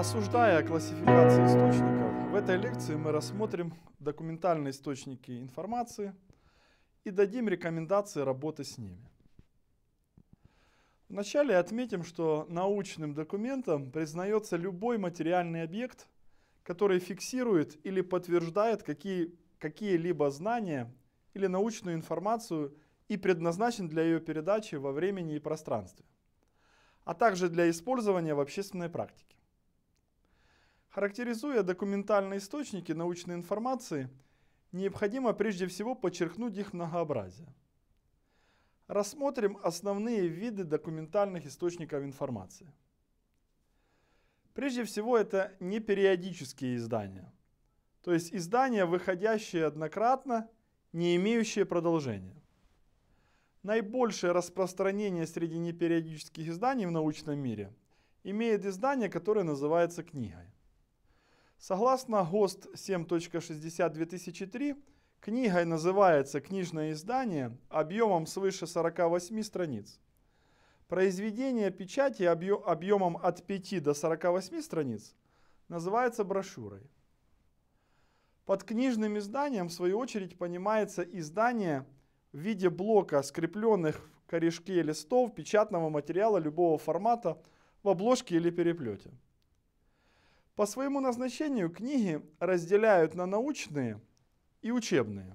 Осуждая классификацию источников, в этой лекции мы рассмотрим документальные источники информации и дадим рекомендации работы с ними. Вначале отметим, что научным документом признается любой материальный объект, который фиксирует или подтверждает какие, какие-либо знания или научную информацию и предназначен для ее передачи во времени и пространстве, а также для использования в общественной практике. Характеризуя документальные источники научной информации, необходимо прежде всего подчеркнуть их многообразие. Рассмотрим основные виды документальных источников информации. Прежде всего, это непериодические издания, то есть издания, выходящие однократно, не имеющие продолжения. Наибольшее распространение среди непериодических изданий в научном мире имеет издание, которое называется книгой. Согласно ГОСТ 7.60-2003, книгой называется книжное издание объемом свыше 48 страниц. Произведение печати объемом от 5 до 48 страниц называется брошюрой. Под книжным изданием, в свою очередь, понимается издание в виде блока, скрепленных в корешке листов печатного материала любого формата в обложке или переплете. По своему назначению книги разделяют на научные и учебные.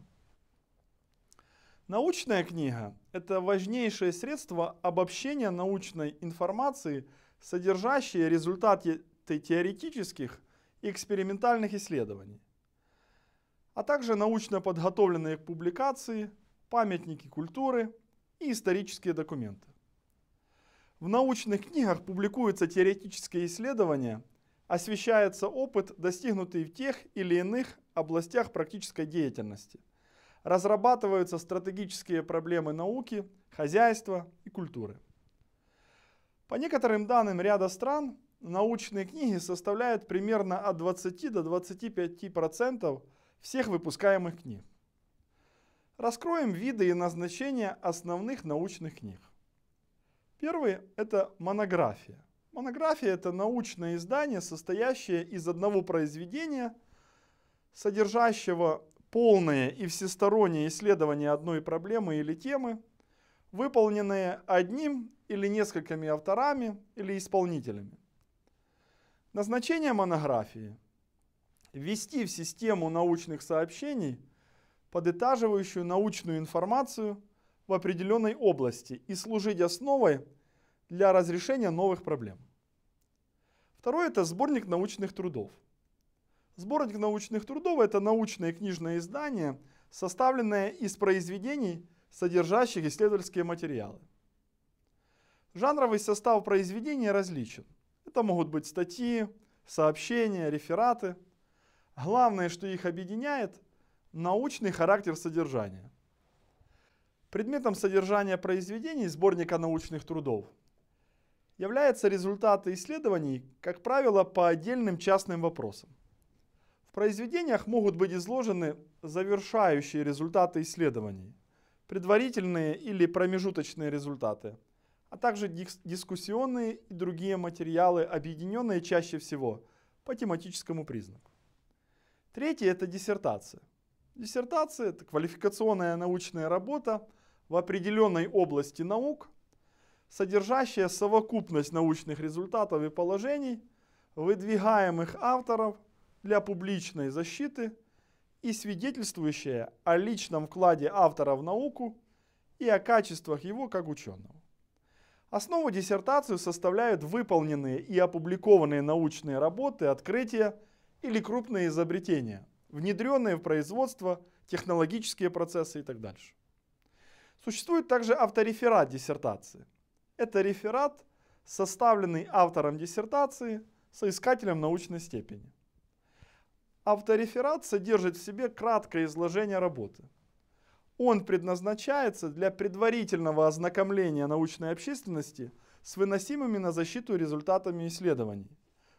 Научная книга – это важнейшее средство обобщения научной информации, содержащее результаты теоретических и экспериментальных исследований, а также научно подготовленные публикации, памятники культуры и исторические документы. В научных книгах публикуются теоретические исследования – освещается опыт, достигнутый в тех или иных областях практической деятельности. Разрабатываются стратегические проблемы науки, хозяйства и культуры. По некоторым данным ряда стран, научные книги составляют примерно от 20 до 25% всех выпускаемых книг. Раскроем виды и назначения основных научных книг. Первый – это монография. Монография – это научное издание, состоящее из одного произведения, содержащего полное и всестороннее исследование одной проблемы или темы, выполненные одним или несколькими авторами или исполнителями. Назначение монографии – ввести в систему научных сообщений подытаживающую научную информацию в определенной области и служить основой для разрешения новых проблем. Второе – это сборник научных трудов. Сборник научных трудов – это научное книжное издание, составленное из произведений, содержащих исследовательские материалы. Жанровый состав произведения различен. Это могут быть статьи, сообщения, рефераты. Главное, что их объединяет – научный характер содержания. Предметом содержания произведений сборника научных трудов – являются результаты исследований, как правило, по отдельным частным вопросам. В произведениях могут быть изложены завершающие результаты исследований, предварительные или промежуточные результаты, а также дискуссионные и другие материалы, объединенные чаще всего по тематическому признаку. Третье – это диссертация. Диссертация – это квалификационная научная работа в определенной области наук – содержащие совокупность научных результатов и положений, выдвигаемых авторов для публичной защиты и свидетельствующие о личном вкладе автора в науку и о качествах его как ученого. Основу диссертацию составляют выполненные и опубликованные научные работы, открытия или крупные изобретения, внедренные в производство, технологические процессы и так дальше. Существует также автореферат диссертации – это реферат, составленный автором диссертации, соискателем научной степени. Автореферат содержит в себе краткое изложение работы. Он предназначается для предварительного ознакомления научной общественности с выносимыми на защиту результатами исследований,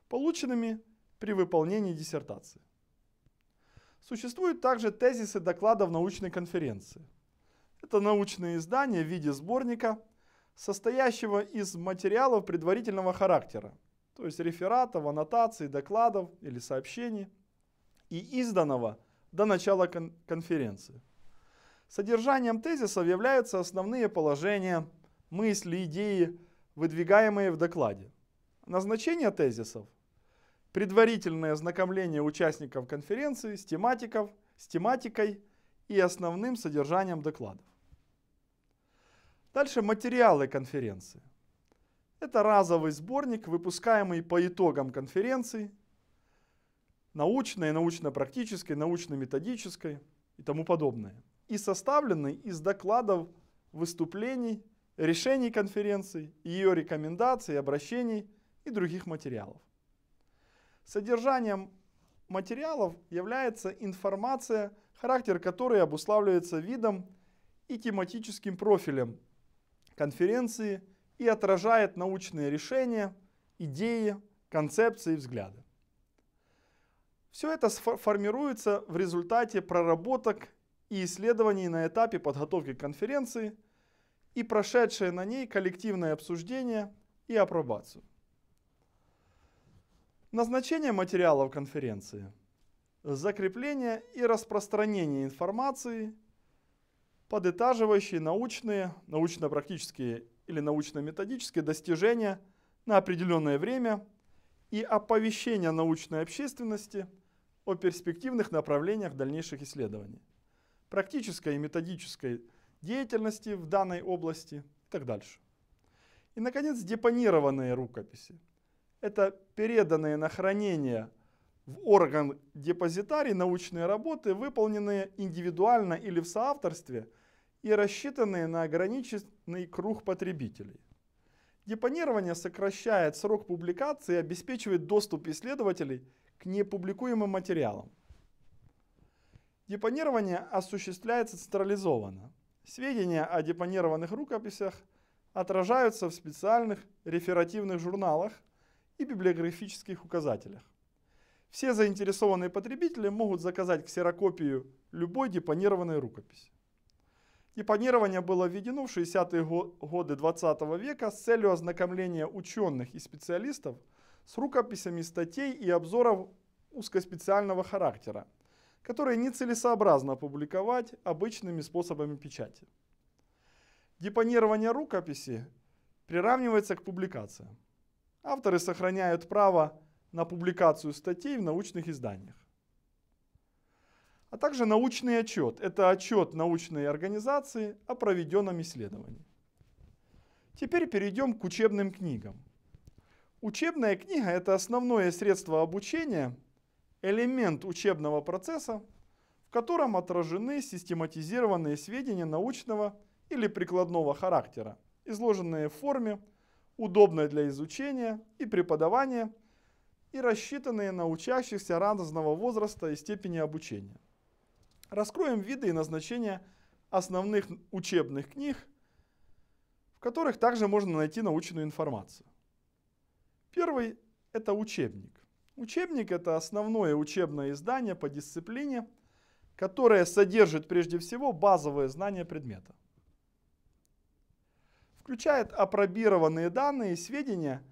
полученными при выполнении диссертации. Существуют также тезисы докладов научной конференции. Это научные издания в виде сборника – состоящего из материалов предварительного характера, то есть рефератов, аннотаций, докладов или сообщений, и изданного до начала кон конференции. Содержанием тезисов являются основные положения, мысли, идеи, выдвигаемые в докладе. Назначение тезисов – предварительное ознакомление участников конференции с, тематиков, с тематикой и основным содержанием доклада. Дальше материалы конференции. Это разовый сборник, выпускаемый по итогам конференций, научной, научно-практической, научно-методической и тому подобное. И составленный из докладов, выступлений, решений конференции, ее рекомендаций, обращений и других материалов. Содержанием материалов является информация, характер которой обуславливается видом и тематическим профилем конференции и отражает научные решения, идеи, концепции и взгляды. Все это формируется в результате проработок и исследований на этапе подготовки конференции и прошедшее на ней коллективное обсуждение и апробацию. Назначение материалов конференции – закрепление и распространение информации – подытаживающие научные, научно-практические или научно-методические достижения на определенное время и оповещение научной общественности о перспективных направлениях дальнейших исследований, практической и методической деятельности в данной области и так дальше. И, наконец, депонированные рукописи. Это переданные на хранение в орган депозитарий научные работы, выполненные индивидуально или в соавторстве и рассчитанные на ограниченный круг потребителей. Депонирование сокращает срок публикации и обеспечивает доступ исследователей к непубликуемым материалам. Депонирование осуществляется централизованно. Сведения о депонированных рукописях отражаются в специальных реферативных журналах и библиографических указателях. Все заинтересованные потребители могут заказать ксерокопию любой депонированной рукописи. И планирование было введено в 60-е годы 20 века с целью ознакомления ученых и специалистов с рукописями статей и обзоров узкоспециального характера, которые нецелесообразно публиковать обычными способами печати. Депонирование рукописи приравнивается к публикациям. Авторы сохраняют право на публикацию статей в научных изданиях а также научный отчет. Это отчет научной организации о проведенном исследовании. Теперь перейдем к учебным книгам. Учебная книга – это основное средство обучения, элемент учебного процесса, в котором отражены систематизированные сведения научного или прикладного характера, изложенные в форме, удобной для изучения и преподавания и рассчитанные на учащихся разного возраста и степени обучения раскроем виды и назначения основных учебных книг, в которых также можно найти научную информацию. Первый – это учебник. Учебник – это основное учебное издание по дисциплине, которое содержит прежде всего базовые знания предмета. Включает апробированные данные и сведения,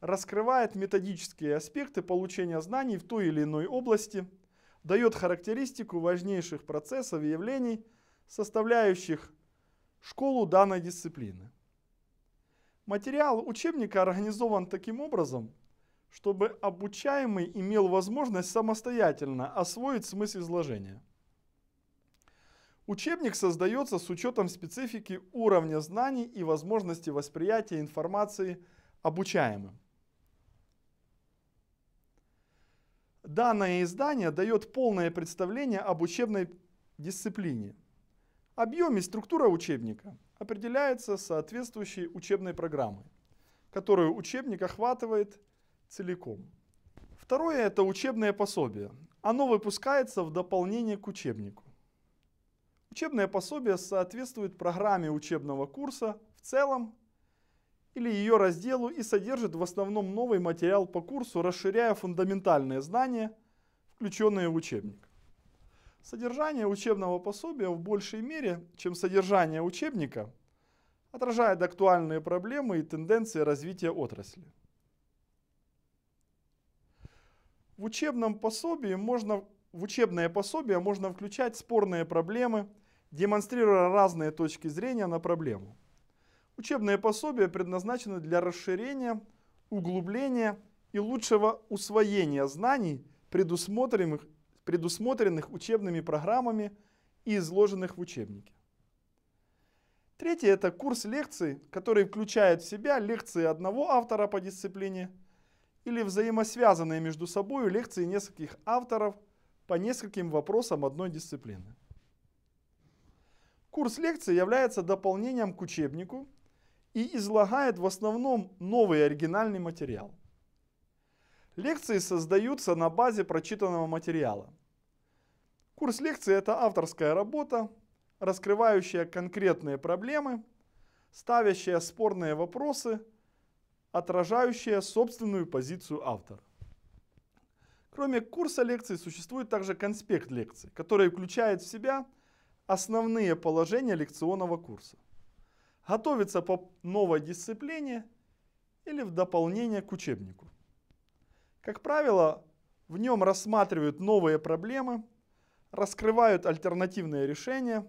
раскрывает методические аспекты получения знаний в той или иной области – дает характеристику важнейших процессов и явлений, составляющих школу данной дисциплины. Материал учебника организован таким образом, чтобы обучаемый имел возможность самостоятельно освоить смысл изложения. Учебник создается с учетом специфики уровня знаний и возможности восприятия информации обучаемым. данное издание дает полное представление об учебной дисциплине. Объем и структура учебника определяется соответствующей учебной программой, которую учебник охватывает целиком. Второе – это учебное пособие. Оно выпускается в дополнение к учебнику. Учебное пособие соответствует программе учебного курса в целом или ее разделу и содержит в основном новый материал по курсу, расширяя фундаментальные знания, включенные в учебник. Содержание учебного пособия в большей мере, чем содержание учебника, отражает актуальные проблемы и тенденции развития отрасли. В, учебном пособии можно, в учебное пособие можно включать спорные проблемы, демонстрируя разные точки зрения на проблему учебное пособие предназначено для расширения, углубления и лучшего усвоения знаний, предусмотренных, предусмотренных учебными программами и изложенных в учебнике. Третье – это курс лекций, который включает в себя лекции одного автора по дисциплине или взаимосвязанные между собой лекции нескольких авторов по нескольким вопросам одной дисциплины. Курс лекций является дополнением к учебнику и излагает в основном новый оригинальный материал. Лекции создаются на базе прочитанного материала. Курс лекции – это авторская работа, раскрывающая конкретные проблемы, ставящая спорные вопросы, отражающая собственную позицию автора. Кроме курса лекций существует также конспект лекций, который включает в себя основные положения лекционного курса готовиться по новой дисциплине или в дополнение к учебнику. Как правило, в нем рассматривают новые проблемы, раскрывают альтернативные решения,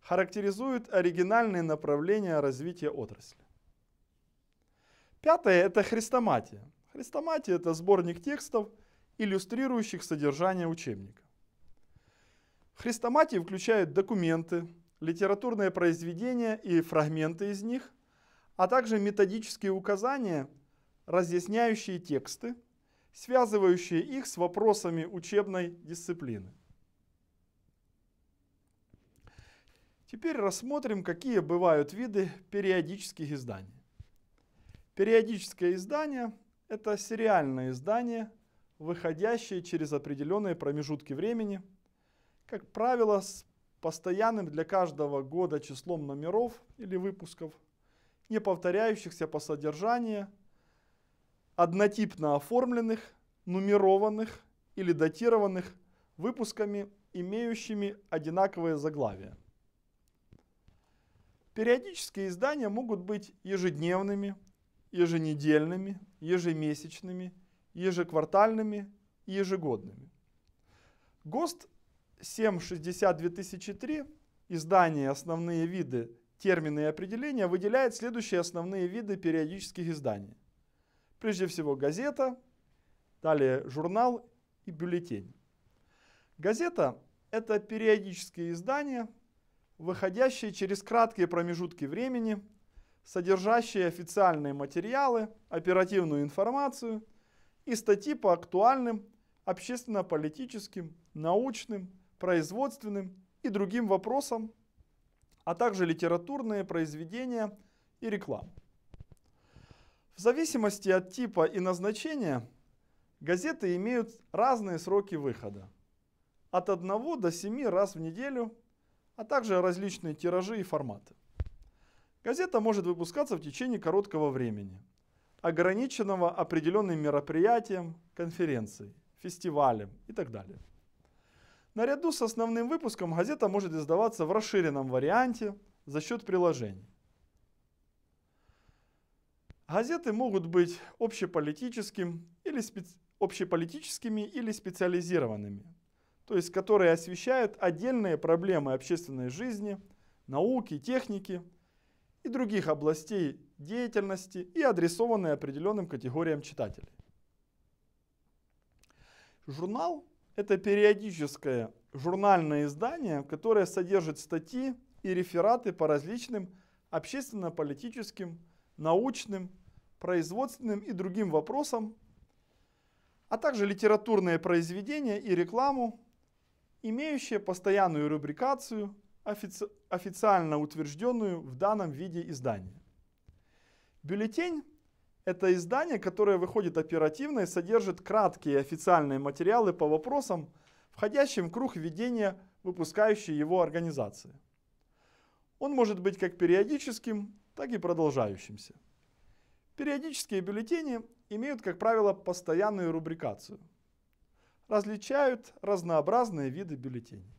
характеризуют оригинальные направления развития отрасли. Пятое – это хрестоматия. Хрестоматия – это сборник текстов, иллюстрирующих содержание учебника. Хрестоматия включает документы, литературные произведения и фрагменты из них, а также методические указания, разъясняющие тексты, связывающие их с вопросами учебной дисциплины. Теперь рассмотрим, какие бывают виды периодических изданий. Периодическое издание – это сериальное издание, выходящее через определенные промежутки времени, как правило, с постоянным для каждого года числом номеров или выпусков, не повторяющихся по содержанию, однотипно оформленных, нумерованных или датированных выпусками, имеющими одинаковые заглавия. Периодические издания могут быть ежедневными, еженедельными, ежемесячными, ежеквартальными и ежегодными. ГОСТ 7.60-2003 издание «Основные виды, термины и определения» выделяет следующие основные виды периодических изданий. Прежде всего газета, далее журнал и бюллетень. Газета – это периодические издания, выходящие через краткие промежутки времени, содержащие официальные материалы, оперативную информацию и статьи по актуальным общественно-политическим, научным, производственным и другим вопросам, а также литературные произведения и рекламу. В зависимости от типа и назначения газеты имеют разные сроки выхода. От 1 до 7 раз в неделю, а также различные тиражи и форматы. Газета может выпускаться в течение короткого времени, ограниченного определенным мероприятием, конференцией, фестивалем и так далее. Наряду с основным выпуском газета может издаваться в расширенном варианте за счет приложений. Газеты могут быть общеполитическим или специ... общеполитическими или специализированными, то есть которые освещают отдельные проблемы общественной жизни, науки, техники и других областей деятельности и адресованные определенным категориям читателей. Журнал это периодическое журнальное издание, которое содержит статьи и рефераты по различным общественно-политическим, научным, производственным и другим вопросам, а также литературные произведения и рекламу, имеющие постоянную рубрикацию, офици официально утвержденную в данном виде издания. Бюллетень это издание, которое выходит оперативно и содержит краткие официальные материалы по вопросам, входящим в круг ведения выпускающей его организации. Он может быть как периодическим, так и продолжающимся. Периодические бюллетени имеют, как правило, постоянную рубрикацию. Различают разнообразные виды бюллетеней.